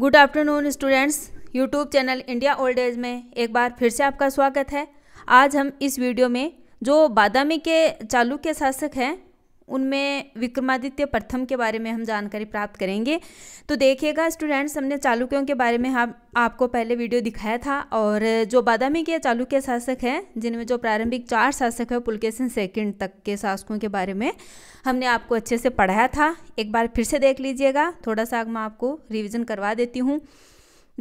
good afternoon students YouTube channel India old age में एक बार फिर से आपका स्वागत है आज हम इस वीडियो में जो बादामी के चालू के शासक हैं उनमें विक्रमादित्य प्रथम के बारे में हम जानकारी प्राप्त करेंगे तो देखिएगा स्टूडेंट्स हमने चालुक्यों के बारे में हम हाँ, आपको पहले वीडियो दिखाया था और जो बादामी के चालुक्य शासक हैं जिनमें जो प्रारंभिक चार शासक हैं पुलकेशन सेकंड तक के शासकों के बारे में हमने आपको अच्छे से पढ़ाया था एक बार फिर से देख लीजिएगा थोड़ा सा मैं आपको रिविज़न करवा देती हूँ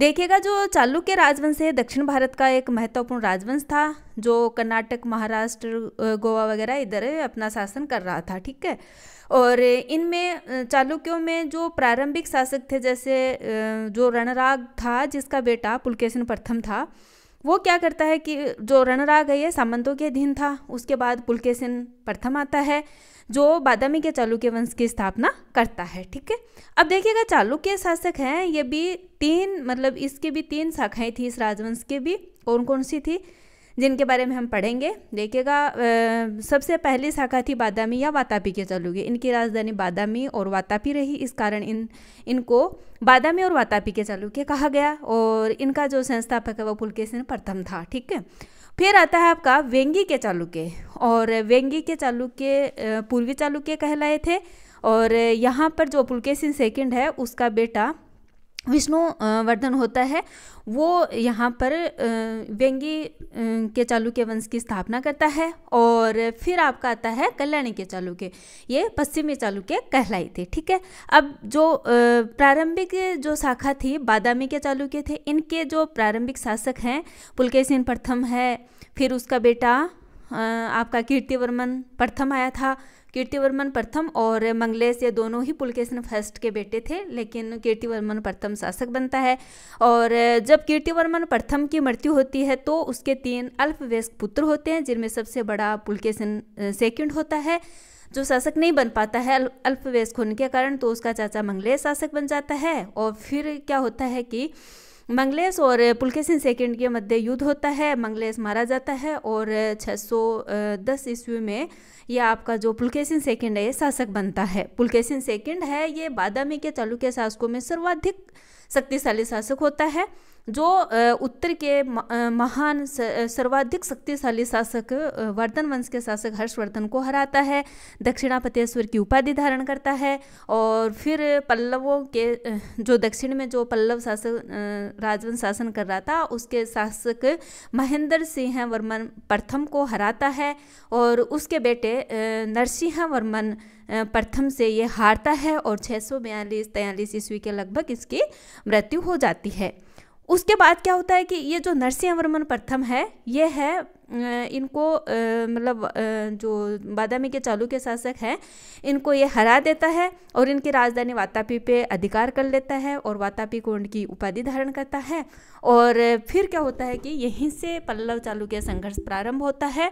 देखिएगा जो चालुक्य राजवंश है दक्षिण भारत का एक महत्वपूर्ण राजवंश था जो कर्नाटक महाराष्ट्र गोवा वगैरह इधर अपना शासन कर रहा था ठीक है और इनमें चालुक्यों में जो प्रारंभिक शासक थे जैसे जो रणराग था जिसका बेटा पुलकेशन प्रथम था वो क्या करता है कि जो रणराग है ये सामंतों के अधीन था उसके बाद पुलकेशन प्रथम आता है जो बादामी के चालुक्य वंश की स्थापना करता है ठीक है अब देखिएगा चालुक्य शासक हैं ये भी तीन मतलब इसके भी तीन शाखाएं थी इस राजवंश के भी कौन कौन सी थी जिनके बारे में हम पढ़ेंगे देखिएगा सबसे पहली शाखा थी बादामी या वातापी के चलोगे इनकी राजधानी बादामी और वातापी रही इस कारण इन इनको बादामी और वातापी के चालुक्य कहा गया और इनका जो संस्थापक है वो पुलकेशन प्रथम था ठीक है फिर आता है आपका वेंगी के चालुक्य और वेंगी के चालुक्य पूर्वी चालुक्य कहलाए थे और यहाँ पर जो पुलकेशन सेकंड है उसका बेटा विष्णु वर्धन होता है वो यहाँ पर व्यंगी के चालुक्य वंश की स्थापना करता है और फिर आपका आता है कल्याणी के चालुक्य ये पश्चिमी चालुक्य कहलाई थे ठीक है अब जो प्रारंभिक जो शाखा थी बादामी के चालुक्य थे इनके जो प्रारंभिक शासक हैं पुलकेसिन प्रथम है फिर उसका बेटा आपका कीर्तिवर्मन प्रथम आया था कीर्तिवर्मन प्रथम और मंगलेश ये दोनों ही पुलकेशन फर्स्ट के बेटे थे लेकिन कीर्तिवर्मन प्रथम शासक बनता है और जब कीर्तिवर्मन प्रथम की मृत्यु होती है तो उसके तीन अल्पवयस्क पुत्र होते हैं जिनमें सबसे बड़ा पुलकेशन सेकेंड होता है जो शासक नहीं बन पाता है अल्पवयस्क होने के कारण तो उसका चाचा मंगलेश शासक बन जाता है और फिर क्या होता है कि मंगलेश और पुलकेशन सेकेंड के मध्य युद्ध होता है मंगलेश मारा जाता है और 610 ईस्वी में यह आपका जो पुलकेशन सेकेंड है ये शासक बनता है पुलकेशन सेकेंड है ये बादामी के चालुक्य शासकों में सर्वाधिक शक्तिशाली शासक होता है जो उत्तर के महान सर्वाधिक शक्तिशाली शासक वर्धन वंश के शासक हर्षवर्धन को हराता है दक्षिणापतेश्वर की उपाधि धारण करता है और फिर पल्लवों के जो दक्षिण में जो पल्लव शासक राजवंश शासन कर रहा था उसके शासक महेंद्र सिंह वर्मन प्रथम को हराता है और उसके बेटे नरसिंह वर्मन प्रथम से ये हारता है और छः सौ बयालीस तैंतालीस ईस्वी के लगभग इसकी मृत्यु हो जाती है उसके बाद क्या होता है कि ये जो नरसिंहवर्मन प्रथम है ये है इनको मतलब जो बादामी के चालुक्य शासक हैं इनको ये हरा देता है और इनकी राजधानी वातापी पे अधिकार कर लेता है और वातापी को उनकी उपाधि धारण करता है और फिर क्या होता है कि यहीं से पल्लव चालुक्य संघर्ष प्रारंभ होता है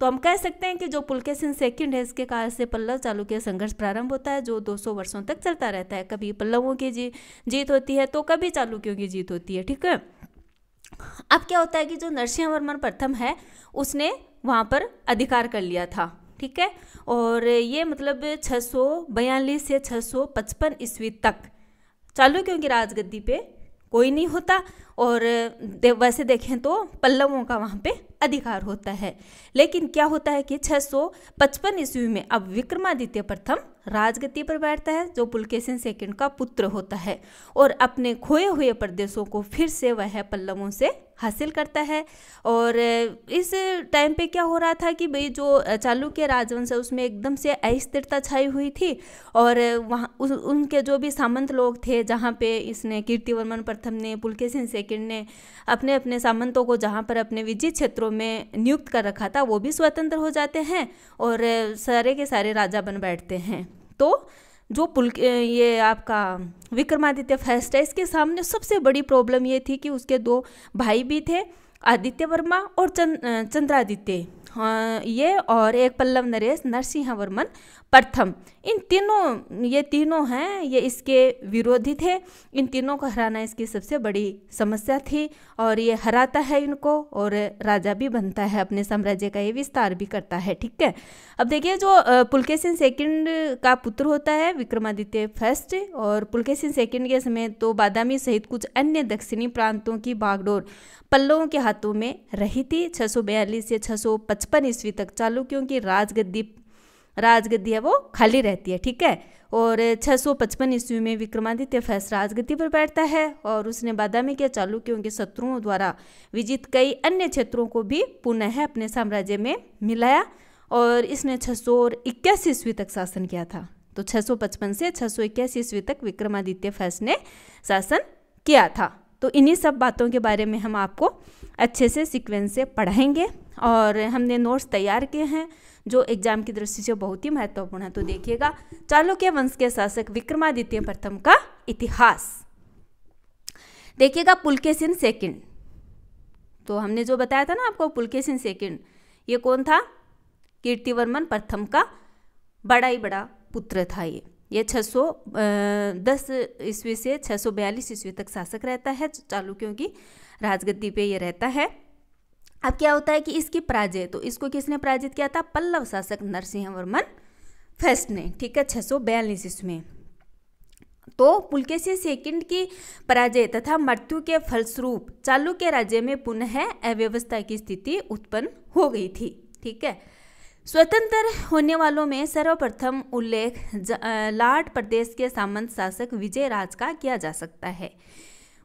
तो हम कह सकते हैं कि जो पुलकेशन सेकंड है इसके काल से पल्लव चालुक्य संघर्ष प्रारंभ होता है जो 200 वर्षों तक चलता रहता है कभी पल्लवों की जी, जीत होती है तो कभी चालुक्यों की जीत होती है ठीक है अब क्या होता है कि जो नरसिंह वर्मन प्रथम है उसने वहाँ पर अधिकार कर लिया था ठीक है और ये मतलब छः से 655 ईस्वी तक चालुक्यों की राजगद्दी पे कोई नहीं होता और दे, वैसे देखें तो पल्लवों का वहाँ पे अधिकार होता है लेकिन क्या होता है कि 655 ईस्वी में अब विक्रमादित्य प्रथम राजगति पर बैठता है जो पुलकेशन सेकंड का पुत्र होता है और अपने खोए हुए प्रदेशों को फिर से वह पल्लवों से हासिल करता है और इस टाइम पे क्या हो रहा था कि भाई जो चालुक्य राजवंश है उसमें एकदम से अस्थिरता छाई हुई थी और वहाँ उनके जो भी सामंत लोग थे जहाँ पे इसने कीर्तिवर्मन प्रथम ने पुलकेशन से लेकिन ने अपने अपने सामंतों को जहाँ पर अपने विजय क्षेत्रों में नियुक्त कर रखा था वो भी स्वतंत्र हो जाते हैं और सारे के सारे राजा बन बैठते हैं तो जो पुल ये आपका विक्रमादित्य फर्स्ट है इसके सामने सबसे बड़ी प्रॉब्लम ये थी कि उसके दो भाई भी थे आदित्य वर्मा और चंद चंद्रादित्य हाँ, ये और एक पल्लव नरेश नरसिंहवर्मन प्रथम इन तीनों ये तीनों हैं ये इसके विरोधी थे इन तीनों को हराना इसकी सबसे बड़ी समस्या थी और ये हराता है इनको और राजा भी बनता है अपने साम्राज्य का ये विस्तार भी करता है ठीक है अब देखिए जो पुलकेशन सेकंड का पुत्र होता है विक्रमादित्य फर्स्ट और पुलकेशन सेकंड के समय तो बादामी सहित कुछ अन्य दक्षिणी प्रांतों की बागडोर पल्लवों के हाथों में रही थी छः से पचपन ईस्वी तक चालुक्यों की राजगद्दी राजगद्दी है वो खाली रहती है ठीक है और 655 ईस्वी में विक्रमादित्य फैस राजगद्दी पर बैठता है और उसने बादामी के चालुक्यों के शत्रुओं द्वारा विजित कई अन्य क्षेत्रों को भी पुनः अपने साम्राज्य में मिलाया और इसने छः सौ इक्यासी ईस्वी तक शासन किया था तो 655 से छः इक्यासी ईस्वी तक विक्रमादित्य फैस ने शासन किया था तो इन्हीं सब बातों के बारे में हम आपको अच्छे से सिक्वेंस से पढ़ाएंगे और हमने नोट्स तैयार किए हैं जो एग्जाम की दृष्टि से बहुत ही महत्वपूर्ण है तो देखिएगा चालुक्य वंश के शासक विक्रमादित्य प्रथम का इतिहास देखिएगा पुलकेसिन सेकंड तो हमने जो बताया था ना आपको पुलकेसिन सेकंड ये कौन था कीर्तिवर्मन प्रथम का बड़ा ही बड़ा पुत्र था ये ये 610 ईस्वी से 642 ईस्वी तक शासक रहता है चालुक्यों की राजगद्दी पे ये रहता है अब क्या होता है कि इसकी पराजय तो इसको किसने पराजित किया था पल्लव शासक नरसिंह वर्मन फर्स्ट ने ठीक है छः सौ बयालीस ईस्वी तो पुलकेशी सेकंड की पराजय तथा मृत्यु के फलस्वरूप चालुक्य राज्य में पुनः अव्यवस्था की स्थिति उत्पन्न हो गई थी ठीक है स्वतंत्र होने वालों में सर्वप्रथम उल्लेख लाट प्रदेश के सामंत शासक विजय राज का किया जा सकता है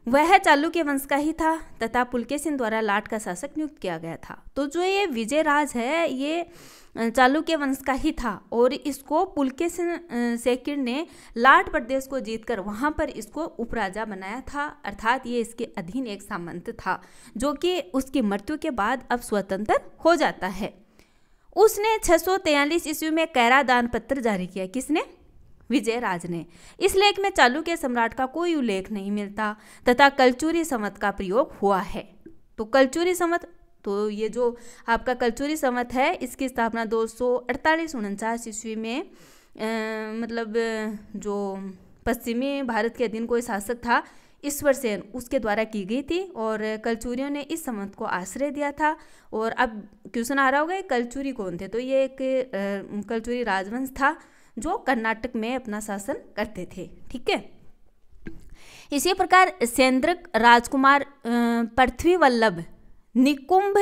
वह चालुक्य वंश का ही था तथा पुलके सिंह द्वारा लाट का शासक नियुक्त किया गया था तो जो ये विजय राज है ये चालुक्य वंश का ही था और इसको पुलके सिंह सेकिर ने लाट प्रदेश को जीतकर वहाँ पर इसको उपराजा बनाया था अर्थात ये इसके अधीन एक सामंत था जो कि उसकी मृत्यु के बाद अब स्वतंत्र हो जाता है उसने 643 ईस्वी में कैरा दान पत्र जारी किया किसने विजय राज ने इस लेख में चालू के सम्राट का कोई उल्लेख नहीं मिलता तथा कलचूरी समत का प्रयोग हुआ है तो कलचूरी समत तो ये जो आपका कलचूरी समत है इसकी स्थापना दो सौ अड़तालीस उनचास ईस्वी में आ, मतलब जो पश्चिमी भारत के अधीन कोई शासक था ईश्वर सेन उसके द्वारा की गई थी और कलचूरियों ने इस संबंध को आश्रय दिया था और अब क्वेश्चन आ रहा होगा कलचूरी कौन थे तो ये एक कलचूरी राजवंश था जो कर्नाटक में अपना शासन करते थे ठीक है इसी प्रकार सेंद्रक राजकुमार पृथ्वी वल्लभ निकुंभ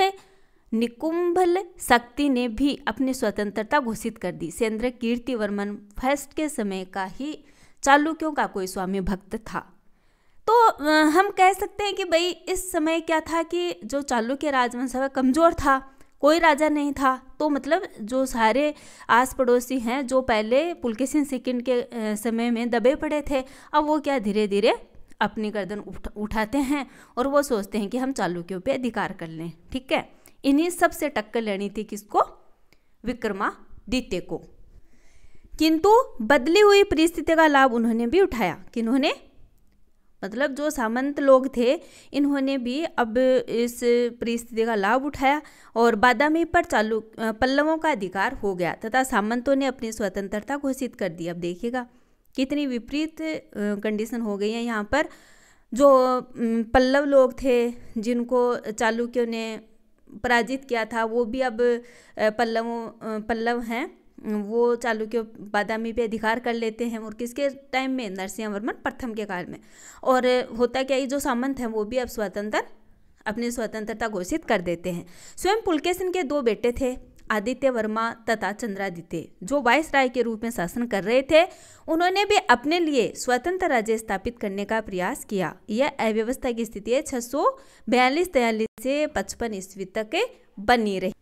निकुंभल शक्ति ने भी अपनी स्वतंत्रता घोषित कर दी सेंद्र वर्मन फर्स्ट के समय का ही चालुक्यों का कोई स्वामी भक्त था तो हम कह सकते हैं कि भाई इस समय क्या था कि जो चालुक्य राजवंश है कमज़ोर था कोई राजा नहीं था तो मतलब जो सारे आस पड़ोसी हैं जो पहले पुलकेशन सेकंड के समय में दबे पड़े थे अब वो क्या धीरे धीरे अपनी गर्दन उठ उठाते हैं और वो सोचते हैं कि हम चालुक्यों पे अधिकार कर लें ठीक है इन्हीं सबसे टक्कर लेनी थी किसको विक्रमादित्य को किंतु बदली हुई परिस्थिति का लाभ उन्होंने भी उठाया किन्होंने मतलब जो सामंत लोग थे इन्होंने भी अब इस परिस्थिति का लाभ उठाया और बादामी पर चालू पल्लवों का अधिकार हो गया तथा सामंतों ने अपनी स्वतंत्रता घोषित कर दी अब देखिएगा कितनी विपरीत कंडीशन हो गई है यहाँ पर जो पल्लव लोग थे जिनको चालुक्यों ने पराजित किया था वो भी अब पल्लवों पल्लव हैं वो चालुक्य बादामी पे अधिकार कर लेते हैं और किसके टाइम में नरसिंह वर्मन प्रथम के काल में और होता क्या ये जो सामंत हैं वो भी अब स्वतंत्र अपनी स्वतंत्रता घोषित कर देते हैं स्वयं पुलकेशन के दो बेटे थे आदित्य वर्मा तथा चंद्रादित्य जो वाइस राय के रूप में शासन कर रहे थे उन्होंने भी अपने लिए स्वतंत्र राज्य स्थापित करने का प्रयास किया यह अव्यवस्था की स्थिति छः सौ बयालीस से पचपन ईस्वी तक बनी रही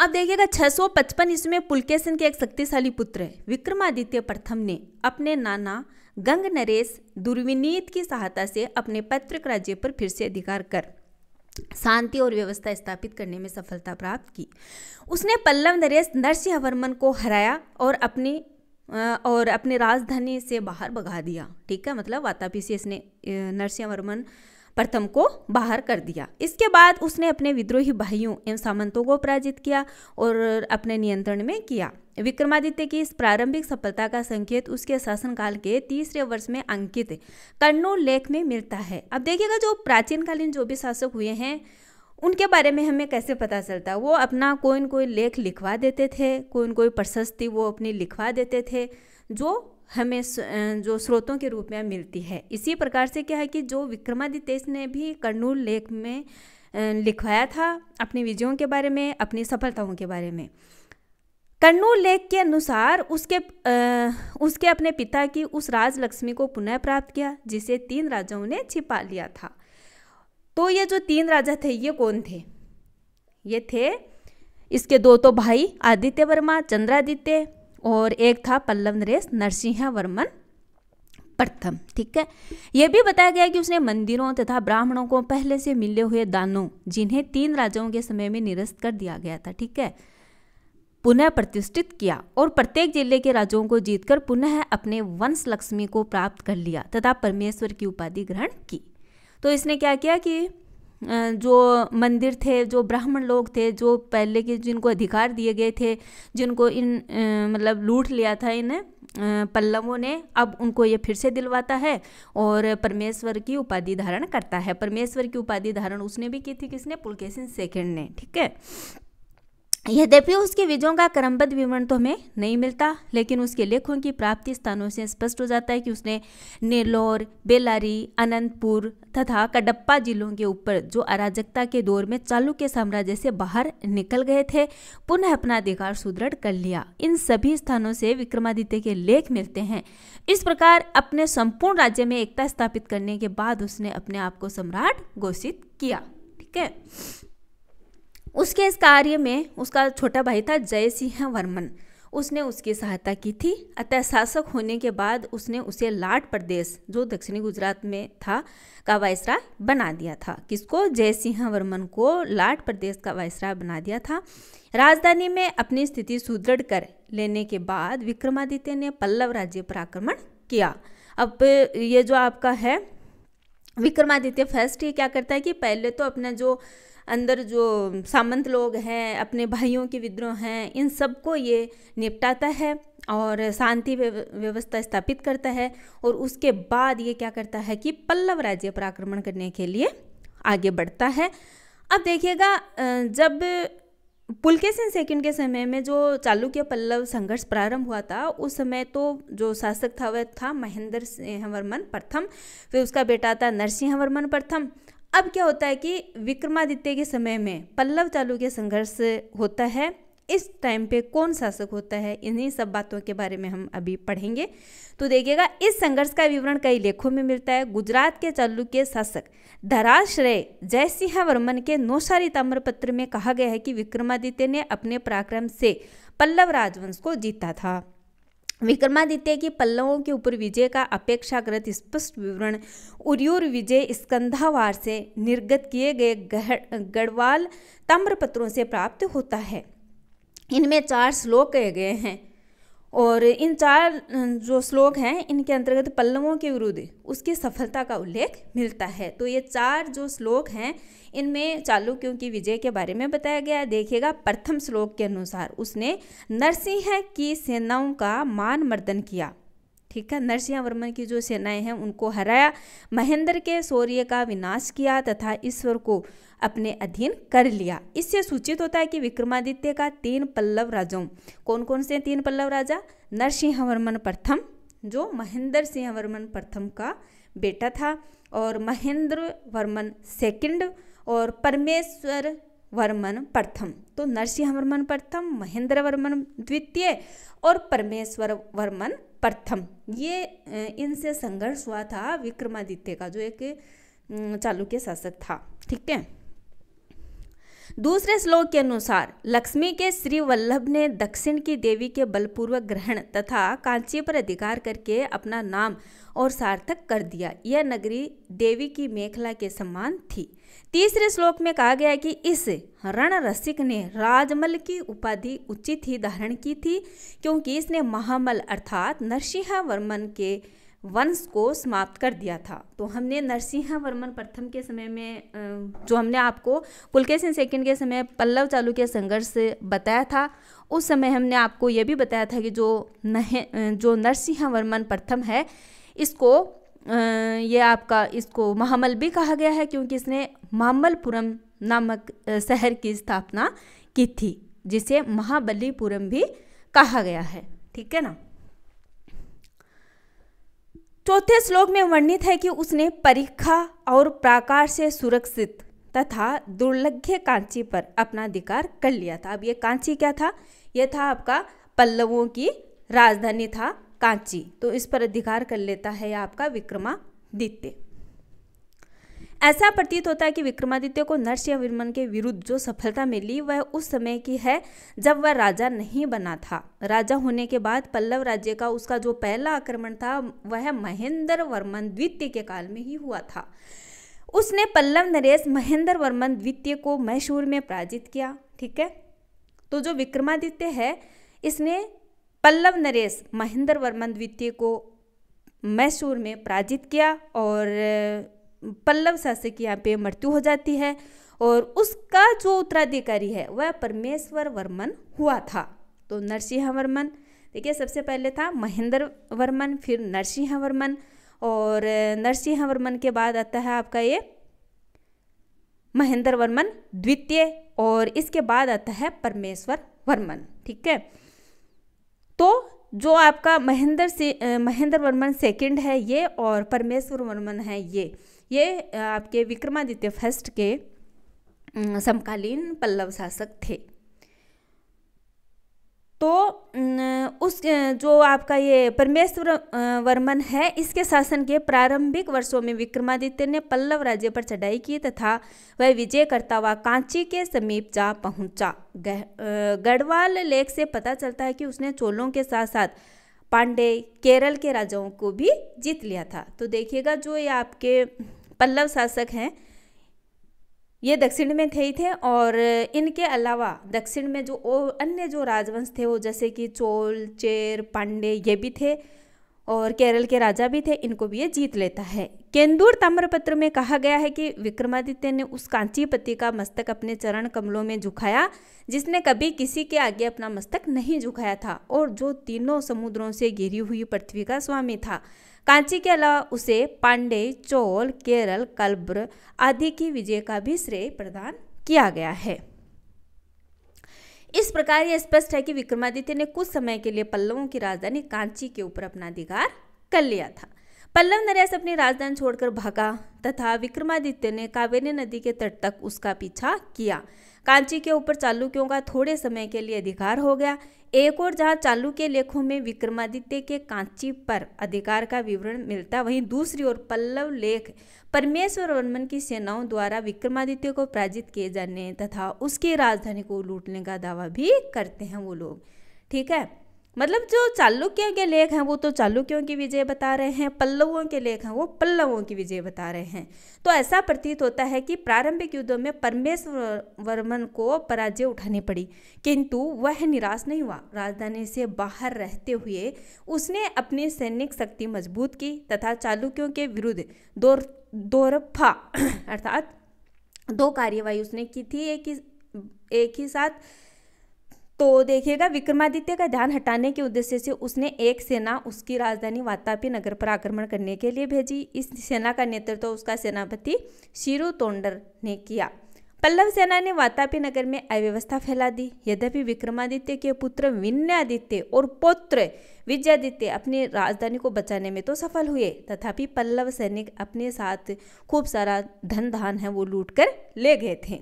अब देखिएगा 655 ईस्वी में पुलकेशन के एक शक्तिशाली पुत्र विक्रमादित्य प्रथम ने अपने नाना गंग नरेश दुर्विनीत की सहायता से अपने पैतृक राज्य पर फिर से अधिकार कर शांति और व्यवस्था स्थापित करने में सफलता प्राप्त की उसने पल्लव नरेश नरसिंहवर्मन को हराया और अपनी और अपनी राजधानी से बाहर भगा दिया ठीक है मतलब वातापी से इसने नरसिंहवर्मन प्रथम को बाहर कर दिया इसके बाद उसने अपने विद्रोही भाइयों एवं सामंतों को पराजित किया और अपने नियंत्रण में किया विक्रमादित्य की इस प्रारंभिक सफलता का संकेत उसके शासनकाल के तीसरे वर्ष में अंकित कर्णो लेख में मिलता है अब देखिएगा जो प्राचीनकालीन जो भी शासक हुए हैं उनके बारे में हमें कैसे पता चलता वो अपना कोई न कोई लेख लिखवा देते थे कोई न कोई प्रशस्ति वो अपनी लिखवा देते थे जो हमें जो स्रोतों के रूप में मिलती है इसी प्रकार से क्या है कि जो विक्रमादित्य ने भी कर्नूल लेख में लिखवाया था अपनी विजयों के बारे में अपनी सफलताओं के बारे में कर्नूल लेख के अनुसार उसके आ, उसके अपने पिता की उस राजलक्ष्मी को पुनः प्राप्त किया जिसे तीन राजाओं ने छिपा लिया था तो ये जो तीन राजा थे ये कौन थे ये थे इसके दो तो भाई आदित्य वर्मा चंद्रादित्य और एक था पल्लव नरेश नरसिंह वर्मन प्रथम ठीक है यह भी बताया गया कि उसने मंदिरों तथा ब्राह्मणों को पहले से मिले हुए दानों जिन्हें तीन राजाओं के समय में निरस्त कर दिया गया था ठीक है पुनः प्रतिष्ठित किया और प्रत्येक जिले के राजाओं को जीतकर पुनः अपने वंश लक्ष्मी को प्राप्त कर लिया तथा परमेश्वर की उपाधि ग्रहण की तो इसने क्या किया कि जो मंदिर थे जो ब्राह्मण लोग थे जो पहले के जिनको अधिकार दिए गए थे जिनको इन मतलब लूट लिया था इन पल्लवों ने अब उनको ये फिर से दिलवाता है और परमेश्वर की उपाधि धारण करता है परमेश्वर की उपाधि धारण उसने भी की थी किसने पुलकेशन सेकेंड ने ठीक है यद्यपि उसके विजयों का क्रमबद्ध विवरण तो हमें नहीं मिलता लेकिन उसके लेखों की प्राप्ति स्थानों से स्पष्ट हो जाता है कि उसने नेल्लोर बेलारी अनंतपुर तथा कडप्पा जिलों के ऊपर जो अराजकता के दौर में चालुक्य साम्राज्य से बाहर निकल गए थे पुनः अपना अधिकार सुदृढ़ कर लिया इन सभी स्थानों से विक्रमादित्य के लेख मिलते हैं इस प्रकार अपने संपूर्ण राज्य में एकता स्थापित करने के बाद उसने अपने आप को सम्राट घोषित किया ठीक है उसके इस कार्य में उसका छोटा भाई था जय सिंह वर्मन उसने उसकी सहायता की थी अतः शासक होने के बाद उसने उसे लाट प्रदेश जो दक्षिणी गुजरात में था का वायसराय बना दिया था किसको जय सिंह वर्मन को लाट प्रदेश का वायसराय बना दिया था राजधानी में अपनी स्थिति सुदृढ़ कर लेने के बाद विक्रमादित्य ने पल्लव राज्य पर आक्रमण किया अब ये जो आपका है विक्रमादित्य फर्स्ट ये क्या करता है कि पहले तो अपना जो अंदर जो सामंत लोग हैं अपने भाइयों के विद्रोह हैं इन सबको ये निपटाता है और शांति व्यवस्था स्थापित करता है और उसके बाद ये क्या करता है कि पल्लव राज्य पर आक्रमण करने के लिए आगे बढ़ता है अब देखिएगा जब पुलकेशन सेकंड के समय में जो चालुक्य पल्लव संघर्ष प्रारंभ हुआ था उस समय तो जो शासक था वह था महेंद्र सिंहवर्मन प्रथम फिर उसका बेटा था नरसिंहवर्मन प्रथम अब क्या होता है कि विक्रमादित्य के समय में पल्लव चालुक्य संघर्ष होता है इस टाइम पे कौन शासक होता है इन्हीं सब बातों के बारे में हम अभी पढ़ेंगे तो देखिएगा इस संघर्ष का विवरण कई लेखों में मिलता है गुजरात के चालुक्य शासक धराश्रय जयसिंह वर्मन के नौशारी ताम्रपत्र में कहा गया है कि विक्रमादित्य ने अपने पराक्रम से पल्लव राजवंश को जीता था विक्रमादित्य की पल्लवों के ऊपर विजय का अपेक्षाकृत स्पष्ट विवरण उरियूर विजय स्कंधावार से निर्गत किए गए गढ़वाल ताम्रपत्रों से प्राप्त होता है इनमें चार श्लोक कहे गए हैं और इन चार अं, जो श्लोक हैं इनके अंतर्गत पल्लवों के विरुद्ध उसकी सफलता का उल्लेख मिलता है तो ये चार जो श्लोक हैं इनमें चालुक्यों की विजय के बारे में बताया गया देखिएगा प्रथम श्लोक के अनुसार उसने नरसिंह की सेनाओं का मान मर्दन किया ठीक है नरसिंह वर्मन की जो सेनाएं हैं उनको हराया महेंद्र के शौर्य का विनाश किया तथा ईश्वर को अपने अधीन कर लिया इससे सूचित होता है कि विक्रमादित्य का तीन पल्लव राजाओं कौन कौन से तीन पल्लव राजा नरसिंह वर्मन प्रथम जो महेंद्र सिंह वर्मन प्रथम का बेटा था और महेंद्र वर्मन सेकंड और परमेश्वर वर्मन प्रथम तो नरसिंह वर्मन प्रथम महेंद्र वर्मन द्वितीय और परमेश्वर वर्मन प्रथम ये इनसे संघर्ष हुआ था विक्रमादित्य का जो एक चालुक्य शासक था ठीक है दूसरे श्लोक के अनुसार लक्ष्मी के श्री वल्लभ ने दक्षिण की देवी के बलपूर्वक ग्रहण तथा कांची पर अधिकार करके अपना नाम और सार्थक कर दिया यह नगरी देवी की मेखला के समान थी तीसरे श्लोक में कहा गया कि इस रण रसिक ने राजमल की उपाधि उचित ही धारण की थी क्योंकि इसने महामल अर्थात नरसिंह वर्मन के वंश को समाप्त कर दिया था तो हमने नरसिंह वर्मन प्रथम के समय में जो हमने आपको पुलकेशन सेकंड के समय पल्लव चालू के संघर्ष बताया था उस समय हमने आपको यह भी बताया था कि जो नह जो नरसिंह वर्मन प्रथम है इसको ये आपका इसको महामल भी कहा गया है क्योंकि इसने महामलपुरम नामक शहर की स्थापना की थी जिसे महाबलीपुरम भी कहा गया है ठीक है ना चौथे श्लोक में वर्णित है कि उसने परीक्षा और प्राकार से सुरक्षित तथा दुर्लभ्य कांची पर अपना अधिकार कर लिया था अब ये कांची क्या था यह था आपका पल्लवों की राजधानी था कांची तो इस पर अधिकार कर लेता है आपका विक्रमादित्य ऐसा प्रतीत होता है कि विक्रमादित्य को नरसिंहवर्मन के विरुद्ध जो सफलता मिली वह उस समय की है जब वह राजा नहीं बना था राजा होने के बाद पल्लव राज्य का उसका जो पहला आक्रमण था वह महेंद्र वर्मन द्वितीय के काल में ही हुआ था उसने पल्लव नरेश महेंद्र वर्मन द्वितीय को मैसूर में पराजित किया ठीक है तो जो विक्रमादित्य है इसने पल्लव नरेश महेंद्र वर्मन द्वितीय को मैसूर में पराजित किया और पल्लव शासक की यहाँ पे मृत्यु हो जाती है और उसका जो उत्तराधिकारी है वह परमेश्वर वर्मन हुआ था तो नरसिंह वर्मन देखिए सबसे पहले था महेंद्र वर्मन फिर नरसिंह वर्मन और नरसिंह वर्मन के बाद आता है आपका ये महेंद्र वर्मन द्वितीय और इसके बाद आता है परमेश्वर वर्मन ठीक है तो जो आपका महेंद्र से महेंद्र वर्मन सेकंड है ये और परमेश्वर वर्मन है ये ये आपके विक्रमादित्य फर्स्ट के समकालीन पल्लव शासक थे तो उस जो आपका ये परमेश्वर वर्मन है इसके शासन के प्रारंभिक वर्षों में विक्रमादित्य ने पल्लव राज्य पर चढ़ाई की तथा वह विजय करता हुआ कांची के समीप जा पहुंचा गढ़वाल लेख से पता चलता है कि उसने चोलों के साथ साथ पांडे केरल के राजाओं को भी जीत लिया था तो देखिएगा जो ये आपके पल्लव शासक हैं ये दक्षिण में थे ही थे और इनके अलावा दक्षिण में जो अन्य जो राजवंश थे वो जैसे कि चोल चेर पांडे ये भी थे और केरल के राजा भी थे इनको भी ये जीत लेता है केंदूर ताम्रपत्र में कहा गया है कि विक्रमादित्य ने उस कांची पति का मस्तक अपने चरण कमलों में झुकाया जिसने कभी किसी के आगे अपना मस्तक नहीं झुकाया था और जो तीनों समुद्रों से घिरी हुई पृथ्वी का स्वामी था कांची के अलावा उसे पांडे चोल केरल कल्ब्र आदि की विजय का भी श्रेय प्रदान किया गया है इस प्रकार यह स्पष्ट है कि विक्रमादित्य ने कुछ समय के लिए पल्लवों की राजधानी कांची के ऊपर अपना अधिकार कर लिया था पल्लव नरेश अपनी राजधानी छोड़कर भागा तथा विक्रमादित्य ने कावेरी नदी के तट तक उसका पीछा किया कांची के ऊपर चालुक्यों का थोड़े समय के लिए अधिकार हो गया एक और जहां चालुक्य लेखों में विक्रमादित्य के कांची पर अधिकार का विवरण मिलता वहीं दूसरी ओर पल्लव लेख परमेश्वर वर्मन की सेनाओं द्वारा विक्रमादित्य को पराजित किए जाने तथा उसकी राजधानी को लूटने का दावा भी करते हैं वो लोग ठीक है मतलब जो चालुक्यों के लेख हैं वो तो चालुक्यों की विजय बता रहे हैं पल्लवों के लेख हैं वो पल्लवों की विजय बता रहे हैं तो ऐसा प्रतीत होता है कि प्रारंभिक युद्धों में परमेश्वर वर्मन को पराजय उठानी पड़ी किंतु वह निराश नहीं हुआ राजधानी से बाहर रहते हुए उसने अपनी सैनिक शक्ति मजबूत की तथा चालुक्यों के विरुद्ध दौर दौरफा अर्थात दो कार्यवाही उसने की थी एक ही एक ही साथ तो देखिएगा विक्रमादित्य का ध्यान हटाने के उद्देश्य से उसने एक सेना उसकी राजधानी वातापी नगर पर आक्रमण करने के लिए भेजी इस सेना का नेतृत्व तो उसका सेनापति शिरु तोंडर ने किया पल्लव सेना ने वातापी नगर में अव्यवस्था फैला दी यद्यपि विक्रमादित्य के पुत्र विन्यादित्य और पौत्र विजयादित्य अपनी राजधानी को बचाने में तो सफल हुए तथापि पल्लव सैनिक अपने साथ खूब सारा धन धान है वो लूट कर ले गए थे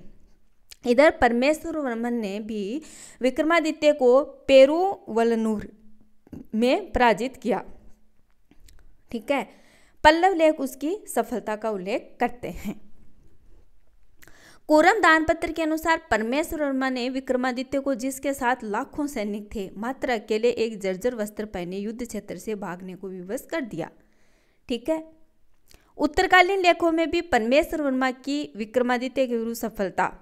इधर परमेश्वर वर्मन ने भी विक्रमादित्य को पेरूवलनूर में पराजित किया ठीक है पल्लव लेख उसकी सफलता का उल्लेख करते हैं कोरम दान पत्र के अनुसार परमेश्वर वर्मा ने विक्रमादित्य को जिसके साथ लाखों सैनिक थे मात्र अकेले एक जर्जर वस्त्र पहने युद्ध क्षेत्र से भागने को विवश कर दिया ठीक है उत्तरकालीन लेखों में भी परमेश्वर वर्मा की विक्रमादित्य के विरुद्ध सफलता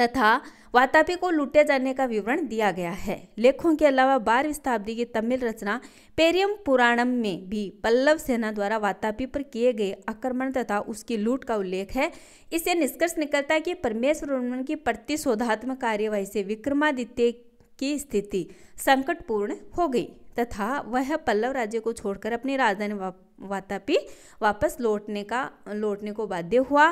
तथा वातापी को लूटे जाने का विवरण दिया गया है लेखों के अलावा बारहवीं शताब्दी की तमिल रचना पेरियम पुराणम में भी पल्लव सेना द्वारा वातापी पर किए गए आक्रमण तथा उसकी लूट का उल्लेख है इससे निष्कर्ष निकलता है कि परमेश्वर की प्रतिशोधात्मक कार्यवाही से विक्रमादित्य की स्थिति संकटपूर्ण हो गई तथा वह पल्लव राज्य को छोड़कर अपनी राजधानी वातापी वापस लौटने का लौटने को बाध्य हुआ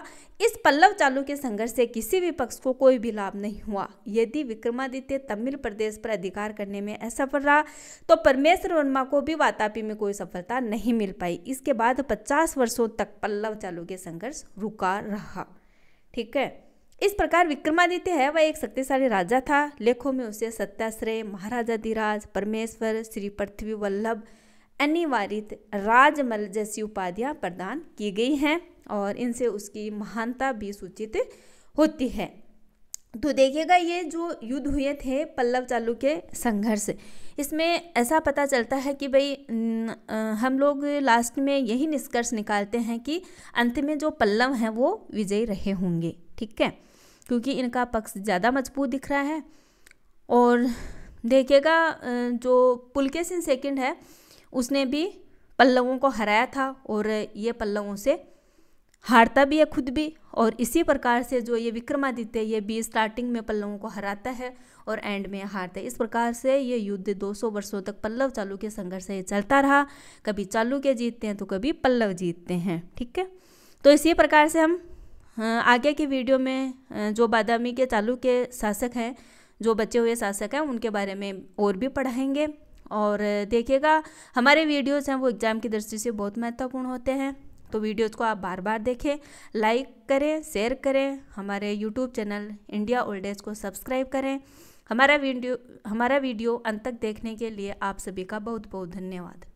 इस पल्लव चालू के संघर्ष से किसी भी पक्ष को कोई भी लाभ नहीं हुआ यदि विक्रमादित्य तमिल प्रदेश पर अधिकार करने में असफल रहा तो परमेश्वर वर्मा को भी वातापी में कोई सफलता नहीं मिल पाई इसके बाद 50 वर्षों तक पल्लव चालू के संघर्ष रुका रहा ठीक है इस प्रकार विक्रमादित्य है वह एक शक्तिशाली राजा था लेखों में उसे सत्याश्रय महाराजा धीराज परमेश्वर श्री पृथ्वी वल्लभ अनिवार्य राजमल जैसी उपाधियाँ प्रदान की गई हैं और इनसे उसकी महानता भी सूचित होती है तो देखिएगा ये जो युद्ध हुए थे पल्लव चालू के संघर्ष इसमें ऐसा पता चलता है कि भाई हम लोग लास्ट में यही निष्कर्ष निकालते हैं कि अंत में जो पल्लव हैं वो विजयी रहे होंगे ठीक है क्योंकि इनका पक्ष ज़्यादा मजबूत दिख रहा है और देखिएगा जो पुलके सिंह सेकेंड है उसने भी पल्लवों को हराया था और ये पल्लवों से हारता भी है खुद भी और इसी प्रकार से जो ये विक्रमादित्य ये भी स्टार्टिंग में पल्लवों को हराता है और एंड में हारता है इस प्रकार से ये युद्ध 200 वर्षों तक पल्लव चालू के संघर्ष से चलता रहा कभी चालू के जीतते हैं तो कभी पल्लव जीतते हैं ठीक है तो इसी प्रकार से हम हाँ, आगे की वीडियो में जो बादामी के चालू के शासक हैं जो बचे हुए शासक हैं उनके बारे में और भी पढ़ाएंगे और देखिएगा हमारे वीडियोज़ हैं वो एग्ज़ाम की दृष्टि से बहुत महत्वपूर्ण होते हैं तो वीडियोज़ को आप बार बार देखें लाइक करें शेयर करें हमारे YouTube channel India old age को सब्सक्राइब करें हमारा वीडियो हमारा वीडियो अंत तक देखने के लिए आप सभी का बहुत बहुत धन्यवाद